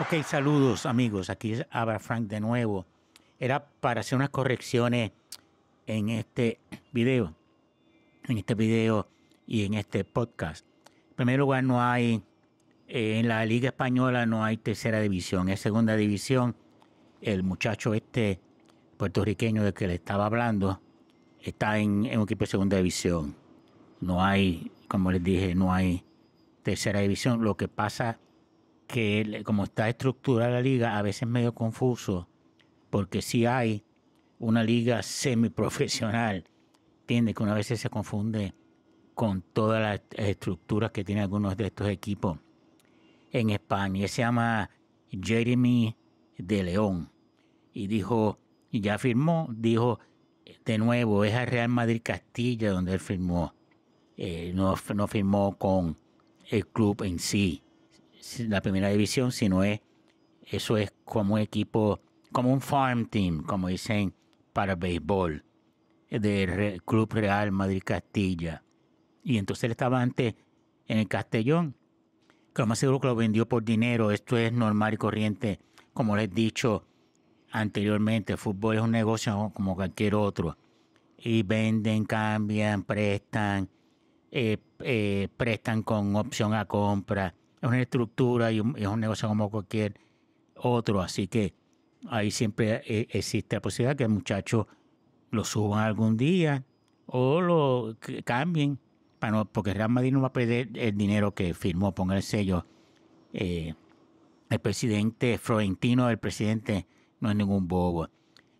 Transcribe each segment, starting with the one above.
Ok, saludos amigos. Aquí habla Frank de nuevo. Era para hacer unas correcciones en este video. En este video y en este podcast. En primer lugar, no hay eh, en la Liga Española no hay tercera división, es segunda división. El muchacho este puertorriqueño del que le estaba hablando está en, en un equipo de segunda división. No hay, como les dije, no hay tercera división. Lo que pasa que como está estructurada la liga, a veces medio confuso, porque si hay una liga semiprofesional, entiendes que una vez se confunde con todas las estructuras que tienen algunos de estos equipos en España. se llama Jeremy de León y dijo, y ya firmó, dijo, de nuevo, es a Real Madrid Castilla donde él firmó, eh, no, no firmó con el club en sí la primera división, sino es eso es como un equipo, como un farm team, como dicen para béisbol, del Club Real Madrid Castilla. Y entonces él estaba antes en el Castellón, que lo más seguro que lo vendió por dinero, esto es normal y corriente, como les he dicho anteriormente, el fútbol es un negocio como cualquier otro. Y venden, cambian, prestan, eh, eh, prestan con opción a compra es una estructura y es un negocio como cualquier otro, así que ahí siempre eh, existe la posibilidad que el muchacho lo suban algún día o lo cambien, para no, porque Real Madrid no va a perder el dinero que firmó, ponga el sello. Eh, el presidente Florentino, el presidente, no es ningún bobo.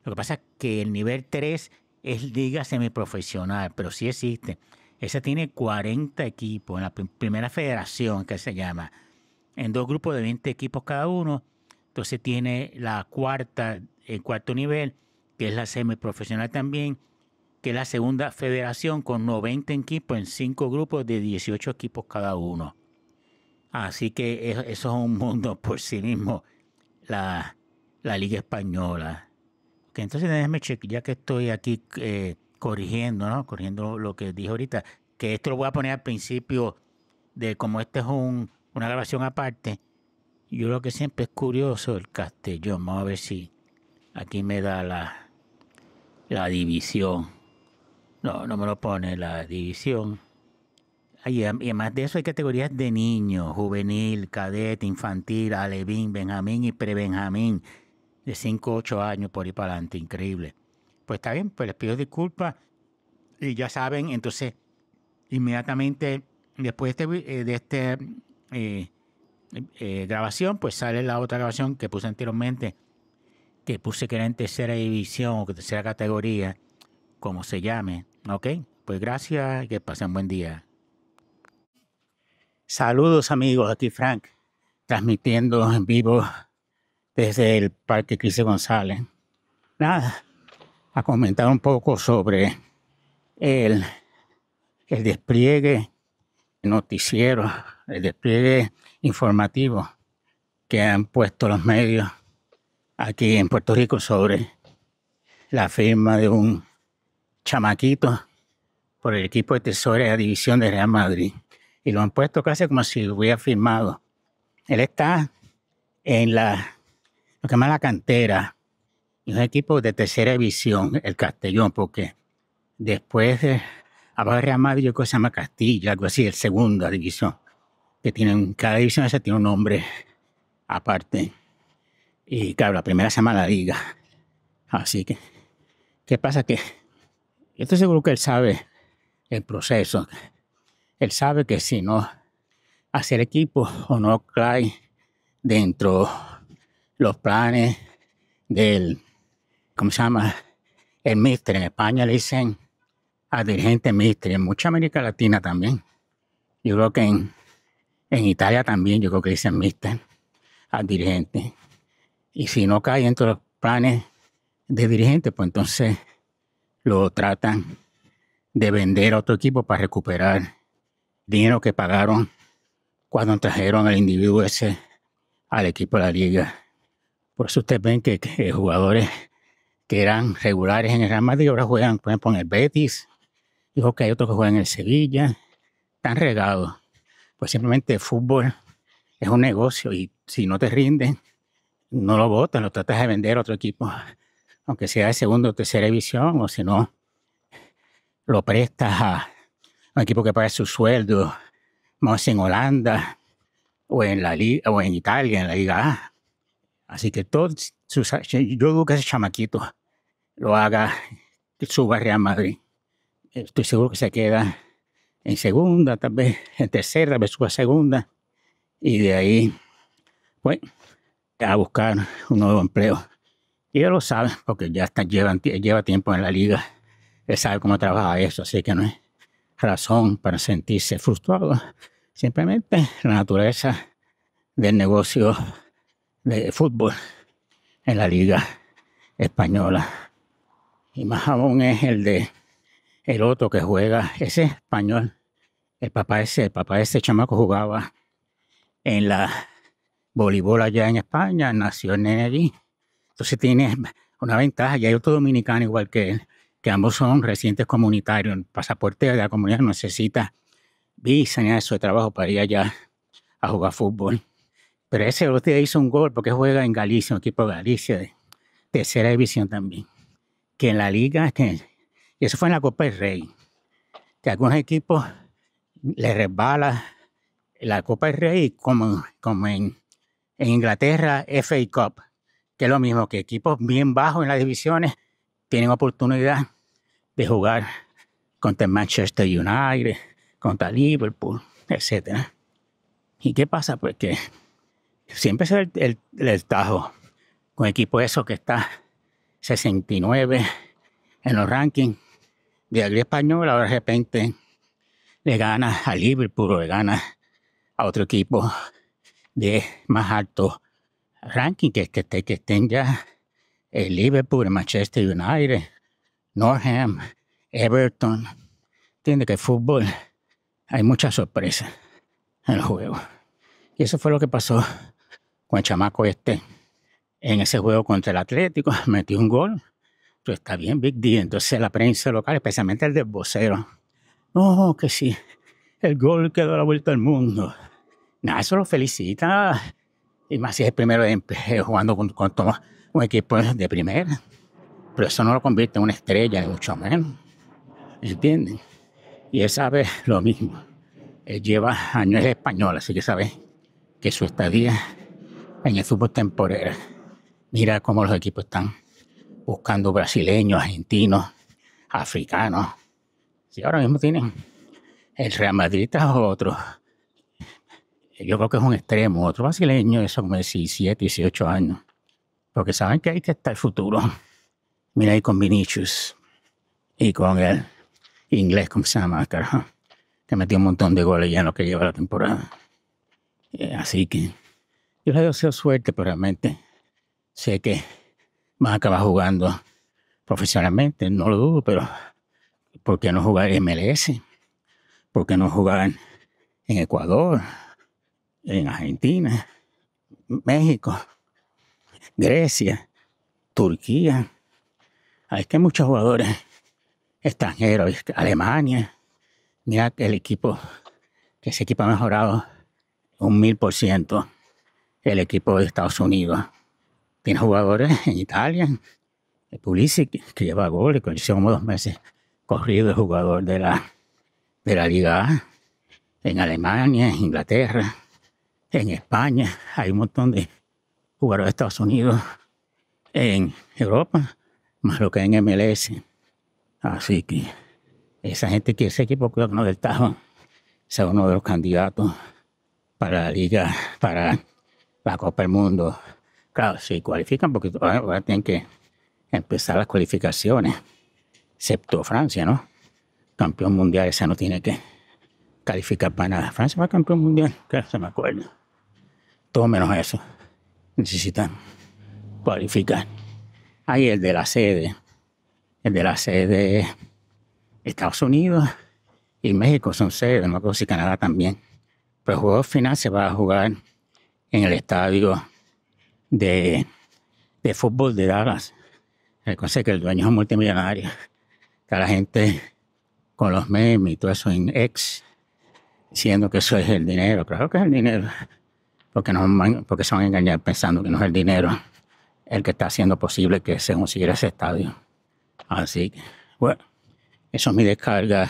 Lo que pasa es que el nivel 3 es liga semiprofesional, pero sí existe. Esa tiene 40 equipos en la primera federación que se llama, en dos grupos de 20 equipos cada uno. Entonces tiene la cuarta, el cuarto nivel, que es la semiprofesional también, que es la segunda federación con 90 equipos en cinco grupos de 18 equipos cada uno. Así que e, eso es un mundo por sí mismo, la, Liga Española. entonces déjame chequear, ya que estoy aquí. Eh, corrigiendo, ¿no? Corrigiendo lo que dije ahorita, que esto lo voy a poner al principio de como este es un, una grabación aparte. Yo lo que siempre es curioso el castellón. Vamos a ver si aquí me da la, la división. No, no me lo pone la división. Y además de eso hay categorías de niño juvenil, cadete, infantil, alevín, benjamín y prebenjamín, de 5 a 8 años por ahí para adelante, increíble pues está bien, pues les pido disculpas y ya saben, entonces inmediatamente después de, este, eh, este eh, eh, grabación, pues sale la otra grabación que puse anteriormente, que puse que era en tercera división o tercera categoría, como se llame, ¿ok? Pues gracias y que pasen buen día. Saludos amigos, aquí Frank, transmitiendo en vivo desde el Parque Cris González. Nada, a comentar un poco sobre el, el despliegue noticiero, el despliegue informativo que han puesto los medios aquí en Puerto Rico sobre la firma de un chamaquito por el equipo de tesorería de la división de Real Madrid. Y lo han puesto casi como si lo hubiera firmado. Él está en la, lo que más la cantera un equipo de tercera división, el Castellón, porque después de A Madrid, yo creo que se llama Castilla, algo así, el segunda división, que tienen, cada división esa tiene un nombre aparte. Y claro, la primera se llama la Liga. Así que, ¿qué pasa? Que yo estoy seguro que él sabe el proceso. Él sabe que si no hacer equipo o no cae dentro los planes del ¿cómo se llama? El mister. En España le dicen a dirigente mister. En mucha América Latina también. Yo creo que en, Italia también, yo creo que dicen mister al dirigente. Y si no cae entre los planes de dirigente, pues entonces lo tratan de vender a otro equipo para recuperar dinero que pagaron cuando trajeron al individuo ese al equipo de la liga. Por eso ustedes ven que, que jugadores que eran regulares en el Real Madrid, ahora juegan, por ejemplo, en el Betis. Dijo que hay otros que juegan en el Sevilla. Están regados. Pues simplemente el fútbol es un negocio y si no te rinden, no lo votan, lo tratas de vender a otro equipo, aunque sea de segunda o tercera división, o si no, lo prestas a un equipo que paga su sueldo, más en Holanda o en, la liga, o en Italia, en la Liga A. Así que todos, yo digo que ese chamaquito lo haga, suba Real Madrid. Estoy seguro que se queda en segunda, tal vez en tercera, tal vez suba segunda. Y de ahí, pues, a buscar un nuevo empleo. Y él lo sabe, porque ya llevan, lleva tiempo en la liga. Él sabe cómo trabaja eso, así que no es razón para sentirse frustrado. Simplemente la naturaleza del negocio de fútbol en la liga española. Y más aún es el de el otro que juega, ese español. El papá ese, el papá ese chamaco jugaba en la voleibol allá en España, nació en nene Entonces tiene una ventaja, y hay otro dominicano igual que él, que ambos son recientes comunitarios. pasaporte de la comunidad necesita visa ni eso de trabajo para ir allá a jugar fútbol. Pero ese otro día hizo un gol porque juega en Galicia, un equipo de Galicia, de tercera división también que en la liga, que, y eso fue en la Copa del Rey, que algunos equipos les resbala la Copa del Rey como, como en, Inglaterra FA Cup, que es lo mismo que equipos bien bajos en las divisiones tienen oportunidad de jugar contra Manchester United, contra Liverpool, etc. ¿Y qué pasa? Porque pues siempre es el, el, tajo con equipo esos que está 69 en los rankings de la Española, ahora de repente le gana a Liverpool o le gana a otro equipo de más alto ranking, que, que, que estén ya el Liverpool, el Manchester United, Northam, Everton. Entiende que el fútbol hay muchas sorpresas en el juego. Y eso fue lo que pasó con el chamaco este en ese juego contra el Atlético, metió un gol. pues está bien, Big D. Entonces la prensa local, especialmente el del vocero, no, oh, que sí, el gol que da la vuelta al mundo. Nada, eso lo felicita. Y más si es el primero de eh, jugando con, con un equipo de primera. Pero eso no lo convierte en una estrella, ni mucho menos. ¿Entienden? Y él sabe lo mismo. Él lleva años español, así que sabe que su estadía en el fútbol temporero Mira cómo los equipos están buscando brasileños, argentinos, africanos. Si ahora mismo tienen el Real Madrid o otro. Yo creo que es un extremo, otro brasileño, eso como 17, 18 años. Porque saben que ahí está el futuro. Mira ahí con Vinicius y con el inglés, ¿cómo se llama? que metió un montón de goles ya en lo que lleva la temporada. Eh, así que yo le deseo suerte, pero realmente sé que vas a acabar jugando profesionalmente, no lo dudo, pero ¿por qué no jugar en MLS? ¿Por qué no jugar en Ecuador, en Argentina, México, Grecia, Turquía? Hay que muchos jugadores extranjeros, Alemania. Mira el equipo, que ese equipo ha mejorado un mil por ciento, el equipo de Estados Unidos. Tiene jugadores en Italia, Pulisic, que lleva goles, que como dos meses corrido el jugador de la, de la Liga A, en Alemania, en Inglaterra, en España, hay un montón de jugadores de Estados Unidos, en Europa, más lo que hay en MLS. Así que esa gente que ese equipo que no del Tajo sea uno de los candidatos para la Liga, para la Copa del Mundo Claro, sí, cualifican porque ahora tienen que empezar las cualificaciones, excepto Francia, ¿no? Campeón mundial, esa no tiene que calificar para nada. Francia va campeón mundial, que se me acuerda. Todo menos eso. Necesitan cualificar. Ahí el de la sede, el de la sede Estados Unidos y México son sedes, no me acuerdo si Canadá también. Pero el juego final se va a jugar en el estadio de, fútbol de Dallas. que el dueño es multimillonario. Está la gente con los memes y todo eso en ex, diciendo que eso es el dinero. creo que es el dinero. Porque, no, porque se van a engañar pensando que no es el dinero el que está haciendo posible que se consiguiera ese estadio. Así que, bueno, eso es mi descarga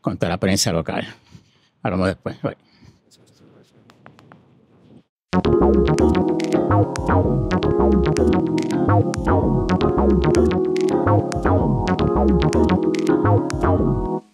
contra la prensa local. Hablamos después. Thank you.